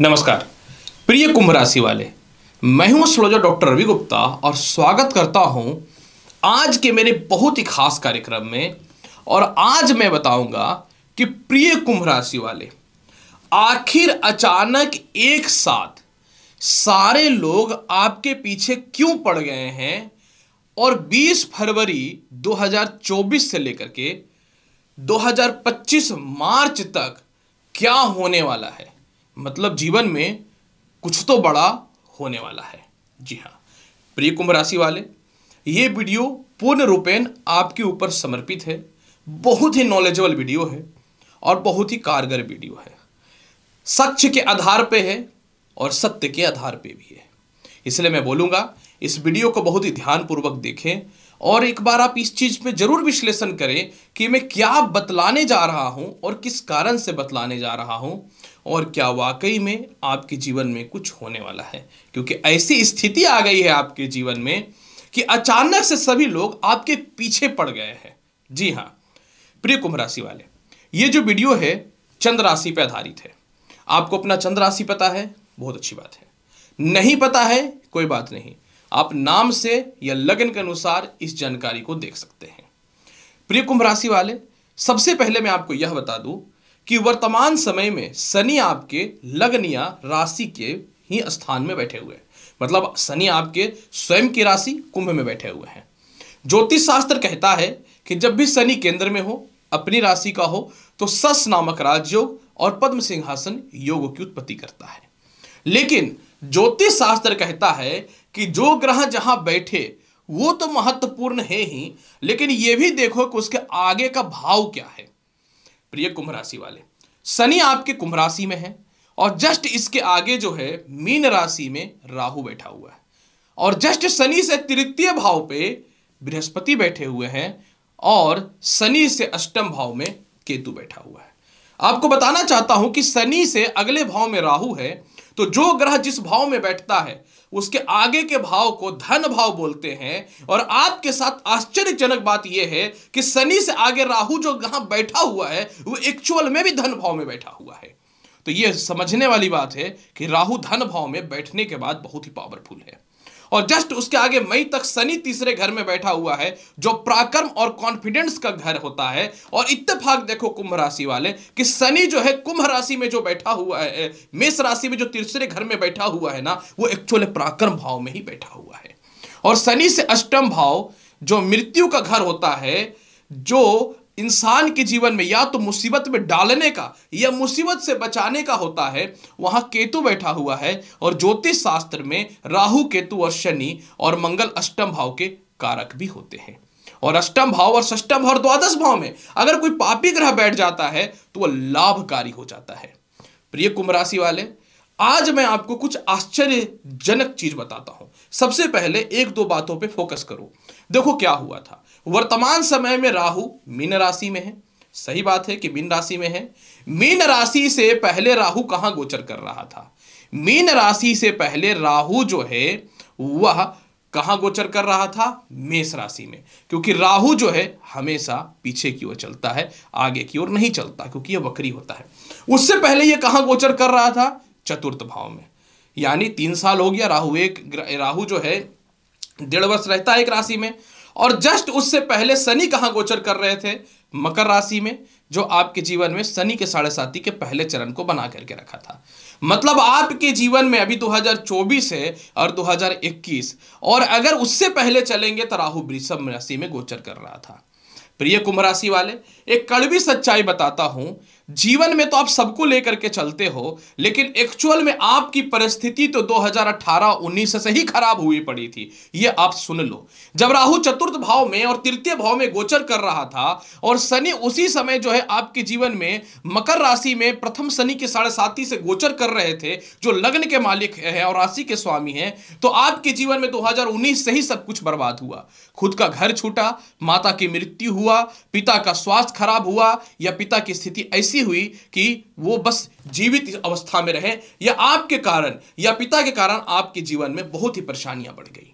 नमस्कार प्रिय कुंभ राशि वाले मैं हूं एस्ट्रोलॉजर डॉक्टर रवि गुप्ता और स्वागत करता हूं आज के मेरे बहुत ही खास कार्यक्रम में और आज मैं बताऊंगा कि प्रिय कुंभ राशि वाले आखिर अचानक एक साथ सारे लोग आपके पीछे क्यों पड़ गए हैं और 20 फरवरी 2024 से लेकर के 2025 मार्च तक क्या होने वाला है मतलब जीवन में कुछ तो बड़ा होने वाला है जी हाँ प्रिय कुंभ राशि वाले ये वीडियो पूर्ण रूपेण आपके ऊपर समर्पित है बहुत ही नॉलेजेबल वीडियो है और बहुत ही कारगर वीडियो है सच के आधार पे है और सत्य के आधार पे भी है इसलिए मैं बोलूँगा इस वीडियो को बहुत ही ध्यानपूर्वक देखें और एक बार आप इस चीज़ पे जरूर विश्लेषण करें कि मैं क्या बतलाने जा रहा हूं और किस कारण से बतलाने जा रहा हूं और क्या वाकई में आपके जीवन में कुछ होने वाला है क्योंकि ऐसी स्थिति आ गई है आपके जीवन में कि अचानक से सभी लोग आपके पीछे पड़ गए हैं जी हाँ प्रिय कुंभ राशि वाले ये जो वीडियो है चंद्र राशि पर आधारित है आपको अपना चंद्र राशि पता है बहुत अच्छी बात है नहीं पता है कोई बात नहीं आप नाम से या लगन के अनुसार इस जानकारी को देख सकते हैं प्रिय कुंभ राशि वाले सबसे पहले मैं आपको यह बता दूं कि वर्तमान समय में शनि आपके लग्न या राशि के ही स्थान में बैठे हुए हैं मतलब शनि आपके स्वयं की राशि कुंभ में बैठे हुए हैं ज्योतिष शास्त्र कहता है कि जब भी शनि केंद्र में हो अपनी राशि का हो तो सस नामक राजयोग और पद्म सिंहासन योग की उत्पत्ति करता है लेकिन ज्योतिष शास्त्र कहता है कि जो ग्रह जहां बैठे वो तो महत्वपूर्ण है ही लेकिन ये भी देखो कि उसके आगे का भाव क्या है प्रिय कुंभ राशि वाले शनि आपके कुंभ राशि में है और जस्ट इसके आगे जो है मीन राशि में राहु बैठा हुआ है और जस्ट शनि से तृतीय भाव पे बृहस्पति बैठे हुए हैं और शनि से अष्टम भाव में केतु बैठा हुआ है आपको बताना चाहता हूं कि शनि से अगले भाव में राहु है तो जो ग्रह जिस भाव में बैठता है उसके आगे के भाव को धन भाव बोलते हैं और आपके साथ आश्चर्यजनक बात यह है कि शनि से आगे राहु जो यहां बैठा हुआ है वो एक्चुअल में भी धन भाव में बैठा हुआ है तो यह समझने वाली बात है कि राहु धन भाव में बैठने के बाद बहुत ही पावरफुल है और जस्ट उसके आगे मई तक शनि तीसरे घर में बैठा हुआ है जो पराक्रम और कॉन्फिडेंस का घर होता है और इत्तेफाक देखो कुंभ राशि वाले कि शनि जो है कुंभ राशि में जो बैठा हुआ है मेष राशि में जो तीसरे घर में बैठा हुआ है ना वो एक्चुअली पराक्रम भाव में ही बैठा हुआ है और शनि से अष्टम भाव जो मृत्यु का घर होता है जो इंसान के जीवन में या तो मुसीबत में डालने का या मुसीबत से बचाने का होता है वहां केतु बैठा हुआ है और ज्योतिष शास्त्र में राहु केतु और शनि और मंगल अष्टम भाव के कारक भी होते हैं और अष्टम भाव और सष्टम भाव और द्वादश भाव में अगर कोई पापी ग्रह बैठ जाता है तो वह लाभकारी हो जाता है प्रिय कुंभ राशि वाले आज मैं आपको कुछ आश्चर्यजनक चीज बताता हूं सबसे पहले एक दो बातों पे फोकस करो देखो क्या हुआ था वर्तमान समय में राहु मीन राशि में है सही बात है कि मीन राशि में है मीन राशि से पहले राहु कहां गोचर कर रहा था मीन राशि से पहले राहु जो है वह कहां गोचर कर रहा था मेष राशि में क्योंकि राहु जो है हमेशा पीछे की ओर चलता है आगे की ओर नहीं चलता क्योंकि यह वक्री होता है उससे पहले यह कहां गोचर कर रहा था चतुर्थ भाव में यानी तीन साल हो गया राहु एक राहु जो है डेढ़ वर्ष रहता है एक राशि में और जस्ट उससे पहले शनि कहाँ गोचर कर रहे थे मकर राशि में जो आपके जीवन में शनि के साढ़े साथी के पहले चरण को बना करके रखा था मतलब आपके जीवन में अभी 2024 है और 2021 और अगर उससे पहले चलेंगे तो राहु वृषभ राशि में गोचर कर रहा था प्रिय कुंभ राशि वाले एक कड़वी सच्चाई बताता हूं जीवन में तो आप सबको लेकर के चलते हो लेकिन एक्चुअल में आपकी परिस्थिति तो 2018-19 से ही खराब हुई पड़ी थी ये आप सुन लो जब राहु चतुर्थ भाव में और तृतीय भाव में गोचर कर रहा था और शनि उसी समय जो है आपके जीवन में मकर राशि में प्रथम शनि के साढ़े साथी से गोचर कर रहे थे जो लग्न के मालिक है और राशि के स्वामी है तो आपके जीवन में दो से ही सब कुछ बर्बाद हुआ खुद का घर छूटा माता की मृत्यु हुआ पिता का स्वास्थ्य खराब हुआ या पिता की स्थिति ऐसी ऐसी हुई कि वो बस जीवित अवस्था में रहे या आपके कारण या पिता के कारण आपके जीवन में बहुत ही परेशानियां बढ़ गई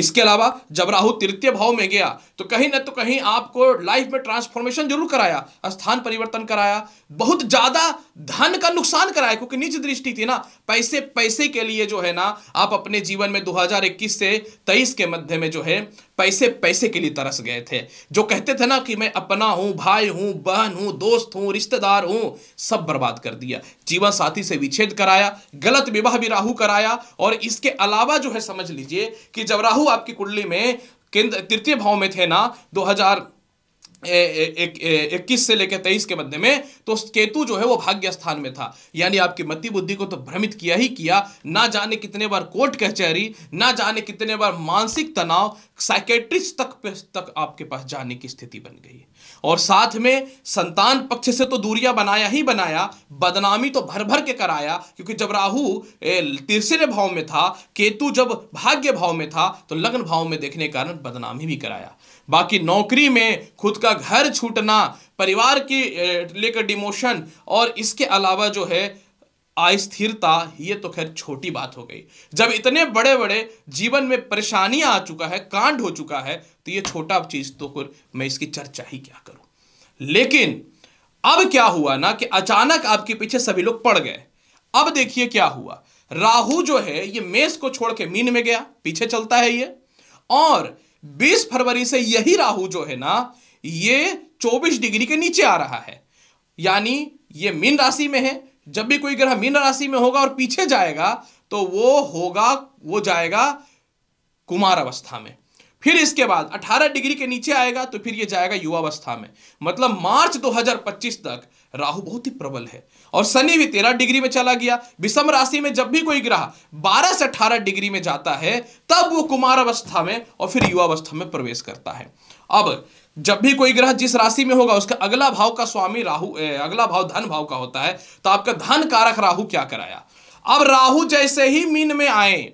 इसके अलावा जब राहु तृतीय भाव में गया तो कहीं ना तो कहीं आपको लाइफ में ट्रांसफॉर्मेशन जरूर कराया स्थान परिवर्तन कराया बहुत ज्यादा धन का नुकसान कराए क्योंकि निज दृष्टि थी ना पैसे पैसे के लिए जो है ना आप अपने जीवन में 2021 से 23 के मध्य में जो है पैसे पैसे के लिए तरस गए थे जो कहते थे ना कि मैं अपना हूं भाई हूं बहन हूं दोस्त हूं रिश्तेदार हूं सब बर्बाद कर दिया जीवन साथी से विच्छेद कराया गलत विवाह भी राहु कराया और इसके अलावा जो है समझ लीजिए कि जब राहु आपकी कुंडली में तृतीय भाव में थे ना दो इक्कीस से लेकर तेईस के मध्य में तो केतु जो है वो भाग्य स्थान में था यानी आपकी मति बुद्धि को तो भ्रमित किया ही किया ना जाने कितने बार कोर्ट कचहरी ना जाने कितने बार मानसिक तनाव साइकेट्रिस्ट तक पे तक आपके पास जाने की स्थिति बन गई और साथ में संतान पक्ष से तो दूरिया बनाया ही बनाया बदनामी तो भर भर के कराया क्योंकि जब राहु तीसरे भाव में था केतु जब भाग्य भाव में था तो लग्न भाव में देखने के कारण बदनामी भी कराया बाकी नौकरी में खुद का घर छूटना परिवार की लेकर डिमोशन और इसके अलावा जो है अस्थिरता ये तो खैर छोटी बात हो गई जब इतने बड़े बड़े जीवन में परेशानियां आ चुका है कांड हो चुका है तो ये छोटा चीज तो खुद मैं इसकी चर्चा ही क्या करूं लेकिन अब क्या हुआ ना कि अचानक आपके पीछे सभी लोग पड़ गए अब देखिए क्या हुआ राहु जो है ये मेष को छोड़ के मीन में गया पीछे चलता है ये और 20 फरवरी से यही राहु जो है ना ये 24 डिग्री के नीचे आ रहा है यानी ये मीन राशि में है जब भी कोई ग्रह मीन राशि में होगा और पीछे जाएगा तो वो होगा वो जाएगा कुमार अवस्था में फिर इसके बाद 18 डिग्री के नीचे आएगा तो फिर ये जाएगा युवावस्था में मतलब मार्च 2025 तक राहु बहुत ही प्रबल है और शनि भी तेरह डिग्री में चला गया विषम राशि में जब भी कोई ग्रह बारह से अठारह डिग्री में जाता है तब वो कुमार अवस्था में और फिर युवावस्था में प्रवेश करता है अब जब भी कोई ग्रह जिस राशि में होगा उसका अगला भाव का स्वामी राहु ए, अगला भाव धन भाव का होता है तो आपका धन कारक राहु क्या कराया अब राहु जैसे ही मीन में आए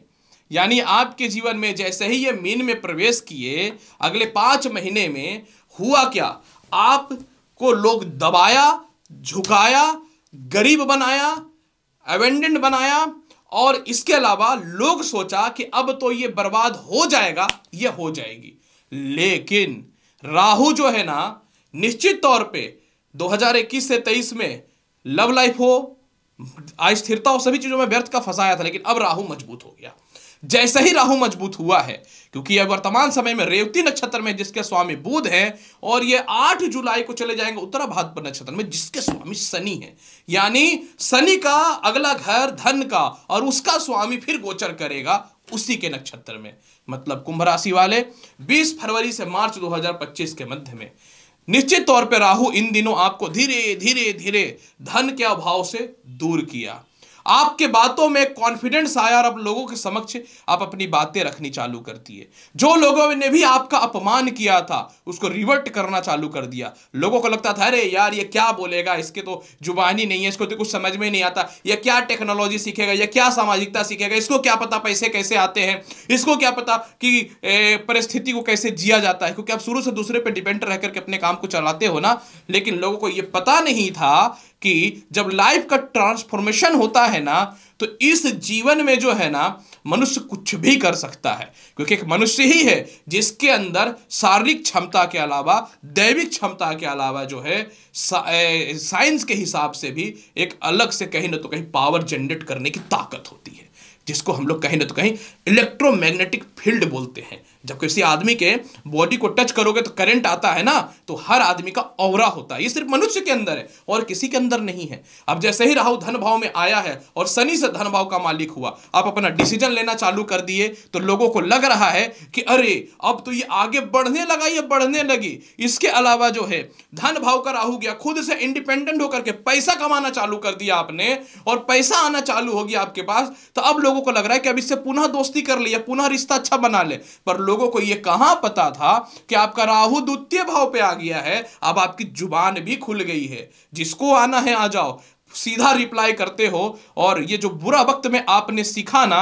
यानी आपके जीवन में जैसे ही ये मीन में प्रवेश किए अगले पांच महीने में हुआ क्या आप को लोग दबाया झुकाया गरीब बनाया एवेंडेंट बनाया और इसके अलावा लोग सोचा कि अब तो ये बर्बाद हो जाएगा ये हो जाएगी लेकिन राहु जो है ना निश्चित तौर पे 2021 से 23 में लव लाइफ हो अस्थिरता और सभी चीजों में व्यर्थ का फंसाया था लेकिन अब राहु मजबूत हो गया जैसे ही राहु मजबूत हुआ है क्योंकि यह वर्तमान समय में रेवती नक्षत्र में जिसके स्वामी बुध हैं और ये 8 जुलाई को चले जाएंगे उत्तरा भाद्र नक्षत्र में जिसके स्वामी शनि हैं यानी शनि का अगला घर धन का और उसका स्वामी फिर गोचर करेगा उसी के नक्षत्र में मतलब कुंभ राशि वाले 20 फरवरी से मार्च 2025 के मध्य में निश्चित तौर पर राहु इन दिनों आपको धीरे धीरे धीरे धन के अभाव से दूर किया आपके बातों में कॉन्फिडेंस आया और अब लोगों के समक्ष आप अपनी बातें रखनी चालू करती है जो लोगों ने भी आपका अपमान किया था उसको रिवर्ट करना चालू कर दिया लोगों को लगता था अरे यार ये क्या बोलेगा इसके तो जुबानी नहीं है इसको तो कुछ समझ में नहीं आता यह क्या टेक्नोलॉजी सीखेगा यह क्या सामाजिकता सीखेगा इसको क्या पता पैसे कैसे आते हैं इसको क्या पता कि परिस्थिति को कैसे जिया जाता है क्योंकि आप शुरू से दूसरे पर डिपेंड रह करके अपने काम को चलाते हो ना लेकिन लोगों को यह पता नहीं था कि जब लाइफ का ट्रांसफॉर्मेशन होता है ना तो इस जीवन में जो है ना मनुष्य कुछ भी कर सकता है क्योंकि एक मनुष्य ही है जिसके अंदर शारीरिक क्षमता के अलावा दैविक क्षमता के अलावा जो है साइंस के हिसाब से भी एक अलग से कहीं ना तो कहीं पावर जनरेट करने की ताकत होती है जिसको हम लोग कहीं ना तो कहीं इलेक्ट्रोमैग्नेटिक फील्ड बोलते हैं जब किसी आदमी के बॉडी को टच करोगे तो करंट आता है ना तो हर आदमी का औरा होता है ये सिर्फ मनुष्य के अंदर है और किसी के अंदर नहीं है अब जैसे ही राहु धन भाव में आया है और शनि से धन भाव का मालिक हुआ आप अपना डिसीजन लेना चालू कर दिए तो लोगों को लग रहा है कि अरे अब तो ये आगे बढ़ने लगा ये बढ़ने लगी इसके अलावा जो है धन भाव का राहु गया खुद से इंडिपेंडेंट होकर के पैसा कमाना चालू कर दिया आपने और पैसा आना चालू हो गया आपके पास तो अब लोगों को लग रहा है कि अब इससे पुनः दोस्ती कर ले या पुनः रिश्ता अच्छा बना ले पर लोग लोगों को यह कहां पता था कि आपका राहु द्वितीय भाव पे आ गया है अब आपकी जुबान भी खुल गई है जिसको आना है आ जाओ सीधा रिप्लाई करते हो और ये जो बुरा वक्त में आपने सीखा ना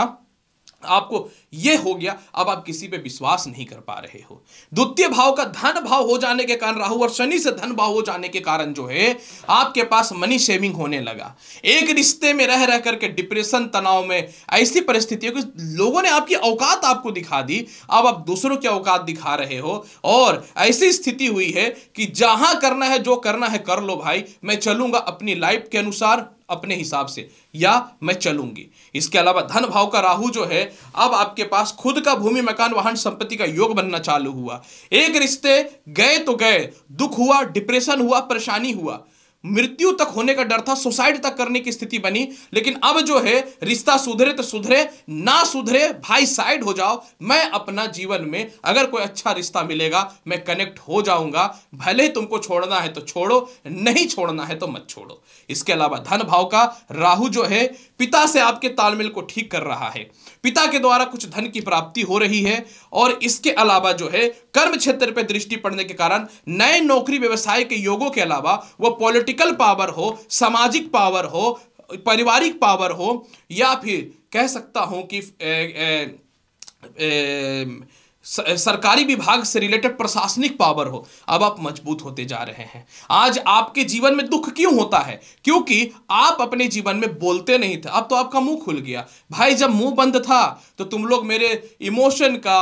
आपको यह हो गया अब आप किसी पे विश्वास नहीं कर पा रहे हो द्वितीय भाव का धन भाव हो जाने के कारण राहु और शनि से धन भाव हो जाने के कारण जो है आपके पास मनी सेविंग होने लगा एक रिश्ते में रह रह करके डिप्रेशन तनाव में ऐसी परिस्थितियों की लोगों ने आपकी औकात आपको दिखा दी अब आप दूसरों की औकात दिखा रहे हो और ऐसी स्थिति हुई है कि जहां करना है जो करना है कर लो भाई मैं चलूंगा अपनी लाइफ के अनुसार अपने हिसाब से या मैं चलूंगी इसके अलावा धन भाव का राहु जो है अब आपके के पास खुद का भूमि मकान वाहन संपत्ति का योग बनना चालू हुआ एक रिश्ते गए तो गए दुख हुआ डिप्रेशन हुआ परेशानी हुआ मृत्यु तक होने का डर था सुसाइड तक करने की स्थिति बनी लेकिन अब जो है रिश्ता सुधरे तो सुधरे ना सुधरे भाई साइड हो जाओ मैं अपना जीवन में अगर कोई अच्छा रिश्ता मिलेगा मैं कनेक्ट हो जाऊंगा भले तुमको छोड़ना है तो छोड़ो नहीं छोड़ना है तो मत छोड़ो इसके अलावा धन भाव का राहु जो है पिता से आपके तालमेल को ठीक कर रहा है पिता के द्वारा कुछ धन की प्राप्ति हो रही है और इसके अलावा जो है कर्म क्षेत्र पर दृष्टि पड़ने के कारण नए नौकरी व्यवसाय के योगों के अलावा वह पॉलिटिक्स पॉलिटिकल पावर हो सामाजिक पावर हो पारिवारिक पावर हो या फिर कह सकता हूं कि ए, ए, ए, ए सरकारी विभाग से रिलेटेड प्रशासनिक पावर हो अब आप मजबूत होते जा रहे हैं आज आपके जीवन में दुख क्यों होता है क्योंकि आप अपने जीवन में बोलते नहीं थे अब तो आपका मुंह खुल गया भाई जब मुंह बंद था तो तुम लोग मेरे इमोशन का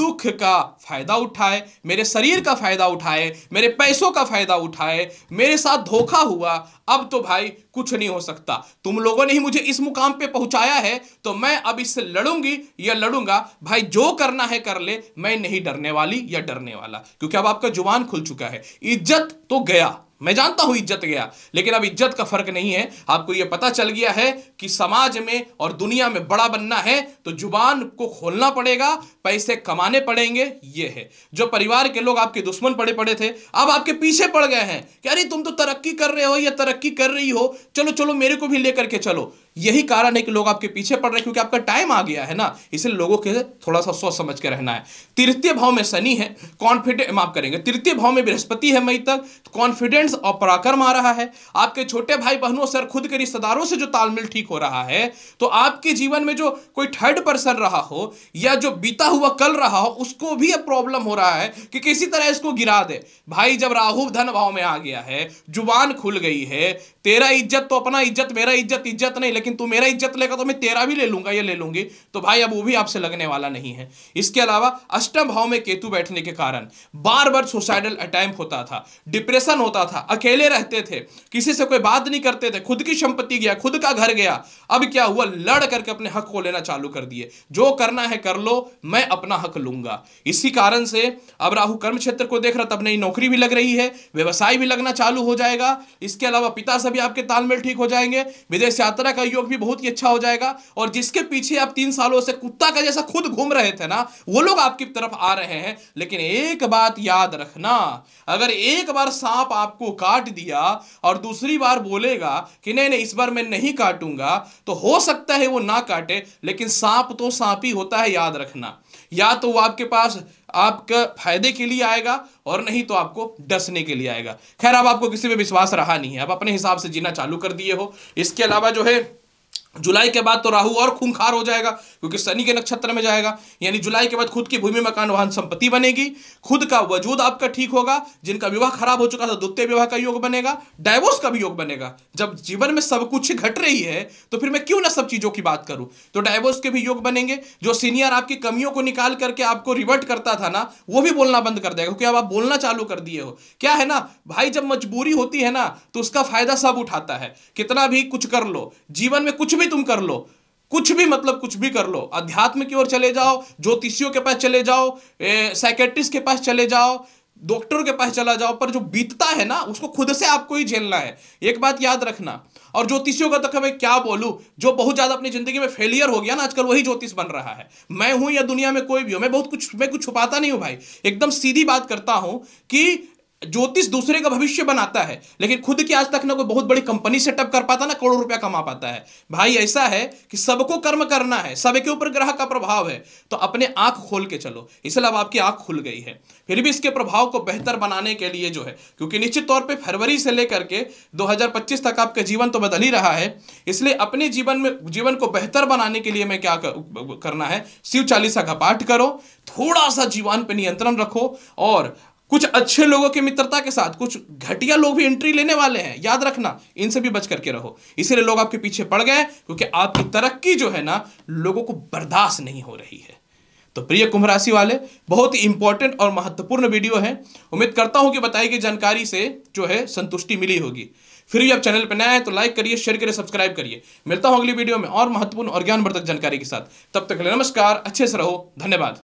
दुख का फायदा उठाए मेरे शरीर का फायदा उठाए मेरे पैसों का फायदा उठाए मेरे साथ धोखा हुआ अब तो भाई कुछ नहीं हो सकता तुम लोगों ने ही मुझे इस मुकाम पे पहुंचाया है तो मैं अब इससे लड़ूंगी या लड़ूंगा भाई जो करना है कर ले मैं नहीं डरने वाली या डरने वाला क्योंकि अब आपका जुबान खुल चुका है इज्जत तो गया मैं जानता हूं इज्जत गया लेकिन अब इज्जत का फर्क नहीं है आपको यह पता चल गया है कि समाज में और दुनिया में बड़ा बनना है तो जुबान को खोलना पड़ेगा पैसे कमाने पड़ेंगे यह है जो परिवार के लोग आपके दुश्मन पड़े पड़े थे अब आपके पीछे पड़ गए हैं कि अरे तुम तो तरक्की कर रहे हो या तरक्की कर रही हो चलो चलो मेरे को भी लेकर के चलो यही कारण है कि लोग आपके पीछे पड़ रहे हैं क्योंकि आपका टाइम आ गया है ना इसलिए लोगों के थोड़ा सा सोच समझ के रहना है तृतीय भाव में शनि है कॉन्फिडेंट माफ करेंगे तृतीय भाव में बृहस्पति है मई तक कॉन्फिडेंस और पराक्रम आ रहा है आपके छोटे भाई बहनों से खुद के रिश्तेदारों से जो तालमेल ठीक हो रहा है तो आपके जीवन में जो कोई थर्ड पर्सन रहा हो या जो बीता हुआ कल रहा हो उसको भी अब प्रॉब्लम हो रहा है कि किसी तरह इसको गिरा दे भाई जब राहु धन भाव में आ गया है जुबान खुल गई है तेरा इज्जत तो अपना इज्जत मेरा इज्जत इज्जत नहीं लेकिन तू मेरा इज्जत लेगा तो मैं तेरा भी ले लूंगा ये ले लूंगी तो भाई अब वो भी आपसे लगने वाला नहीं है इसके अलावा अष्टम भाव में केतु बैठने के कारण बार बार सुसाइडल अटैम्प होता था डिप्रेशन होता था अकेले रहते थे किसी से कोई बात नहीं करते थे खुद की संपत्ति गया खुद का घर गया अब क्या हुआ लड़ करके अपने हक को लेना चालू कर दिए जो करना है कर लो मैं अपना हक लूंगा इसी कारण से अब राहु कर्म क्षेत्र को देख रहा तब नई नौकरी भी लग रही है व्यवसाय भी लगना चालू हो जाएगा इसके अलावा पिता सभी आपके तालमेल ठीक हो जाएंगे विदेश यात्रा का योग भी बहुत ही अच्छा हो जाएगा और जिसके पीछे आप तीन सालों से कुत्ता का जैसा खुद घूम रहे थे ना वो लोग आपकी तरफ आ रहे हैं लेकिन एक बात याद रखना अगर एक बार सांप आपको काट दिया और दूसरी बार बोलेगा कि नहीं नहीं इस बार मैं नहीं काटूंगा तो हो सकता है वो ना काटे लेकिन सांप तो सांप ही होता है याद रखना या तो वो आपके पास आपका फायदे के लिए आएगा और नहीं तो आपको डसने के लिए आएगा खैर अब आपको किसी पे विश्वास रहा नहीं है आप अपने हिसाब से जीना चालू कर दिए हो इसके अलावा जो है जुलाई के बाद तो राहु और खूंखार हो जाएगा क्योंकि शनि के नक्षत्र में जाएगा यानी जुलाई के बाद खुद की भूमि मकान वाहन संपत्ति बनेगी खुद का वजूद आपका ठीक होगा जिनका विवाह खराब हो चुका था द्वितीय विवाह का योग बनेगा डायवोर्स का भी योग बनेगा जब जीवन में सब कुछ घट रही है तो फिर मैं क्यों ना सब चीजों की बात करूं तो डायवोर्स के भी योग बनेंगे जो सीनियर आपकी कमियों को निकाल करके आपको रिवर्ट करता था ना वो भी बोलना बंद कर देगा क्योंकि अब आप बोलना चालू कर दिए हो क्या है ना भाई जब मजबूरी होती है ना तो उसका फायदा सब उठाता है कितना भी कुछ कर लो जीवन में कुछ भी तुम कर लो कुछ भी मतलब कुछ भी कर लो अध्यात्म की ओर चले जाओ ज्योतिषियों के पास चले जाओ साइकेट्रिस्ट के पास चले जाओ डॉक्टर के पास चला जाओ पर जो बीतता है ना उसको खुद से आपको ही झेलना है एक बात याद रखना और ज्योतिषियों का तक तो मैं क्या बोलूं जो बहुत ज्यादा अपनी जिंदगी में फेलियर हो गया ना आजकल वही ज्योतिष बन रहा है मैं हूं या दुनिया में कोई भी हो मैं बहुत कुछ मैं कुछ छुपाता नहीं हूं भाई एकदम सीधी बात करता हूं कि ज्योतिष दूसरे का भविष्य बनाता है लेकिन खुद की आज तक ना कोई बहुत बड़ी कंपनी सेटअप कर पाता ना करोड़ रुपया कमा पाता है भाई ऐसा है कि सबको कर्म करना है सबके ऊपर ग्रह का प्रभाव है तो अपने आंख खोल के चलो इसलिए अब आपकी आंख खुल गई है फिर भी इसके प्रभाव को बेहतर बनाने के लिए जो है क्योंकि निश्चित तौर पर फरवरी से लेकर के दो तक आपका जीवन तो बदल ही रहा है इसलिए अपने जीवन में जीवन को बेहतर बनाने के लिए मैं क्या करना है शिव चालीसा का पाठ करो थोड़ा सा जीवन पर नियंत्रण रखो और कुछ अच्छे लोगों की मित्रता के साथ कुछ घटिया लोग भी एंट्री लेने वाले हैं याद रखना इनसे भी बच करके रहो इसीलिए लोग आपके पीछे पड़ गए क्योंकि आपकी तरक्की जो है ना लोगों को बर्दाश्त नहीं हो रही है तो प्रिय कुंभ राशि वाले बहुत ही इंपॉर्टेंट और महत्वपूर्ण वीडियो है उम्मीद करता हूं कि बताई गई जानकारी से जो है संतुष्टि मिली होगी फिर भी आप चैनल पर नए हैं तो लाइक करिए शेयर करिए सब्सक्राइब करिए मिलता हूं अगली वीडियो में और महत्वपूर्ण और ज्ञानवर्धक जानकारी के साथ तब तक नमस्कार अच्छे से रहो धन्यवाद